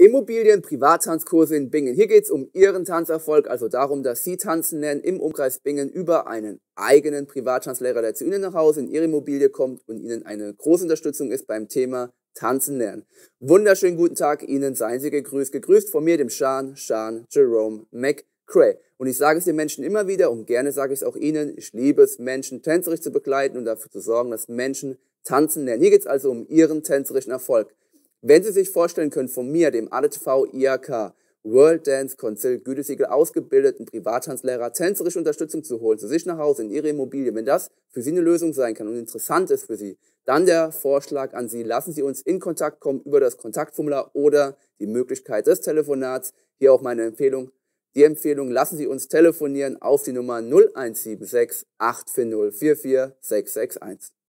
Immobilien, Privattanzkurse in Bingen. Hier geht es um Ihren Tanzerfolg, also darum, dass Sie tanzen lernen im Umkreis Bingen über einen eigenen Privattanzlehrer, der zu Ihnen nach Hause in Ihre Immobilie kommt und Ihnen eine große Unterstützung ist beim Thema Tanzen lernen. Wunderschönen guten Tag Ihnen, seien Sie gegrüßt. Gegrüßt von mir, dem Sean, Sean Jerome McCray. Und ich sage es den Menschen immer wieder und gerne sage ich es auch Ihnen, ich liebe es, Menschen tänzerisch zu begleiten und dafür zu sorgen, dass Menschen tanzen lernen. Hier geht es also um Ihren tänzerischen Erfolg. Wenn Sie sich vorstellen können, von mir, dem ADTV IAK World Dance Council Gütesiegel ausgebildeten Privattanzlehrer tänzerische Unterstützung zu holen, zu sich nach Hause, in Ihre Immobilie, wenn das für Sie eine Lösung sein kann und interessant ist für Sie, dann der Vorschlag an Sie, lassen Sie uns in Kontakt kommen über das Kontaktformular oder die Möglichkeit des Telefonats. Hier auch meine Empfehlung, die Empfehlung, lassen Sie uns telefonieren auf die Nummer 0176 840 44661.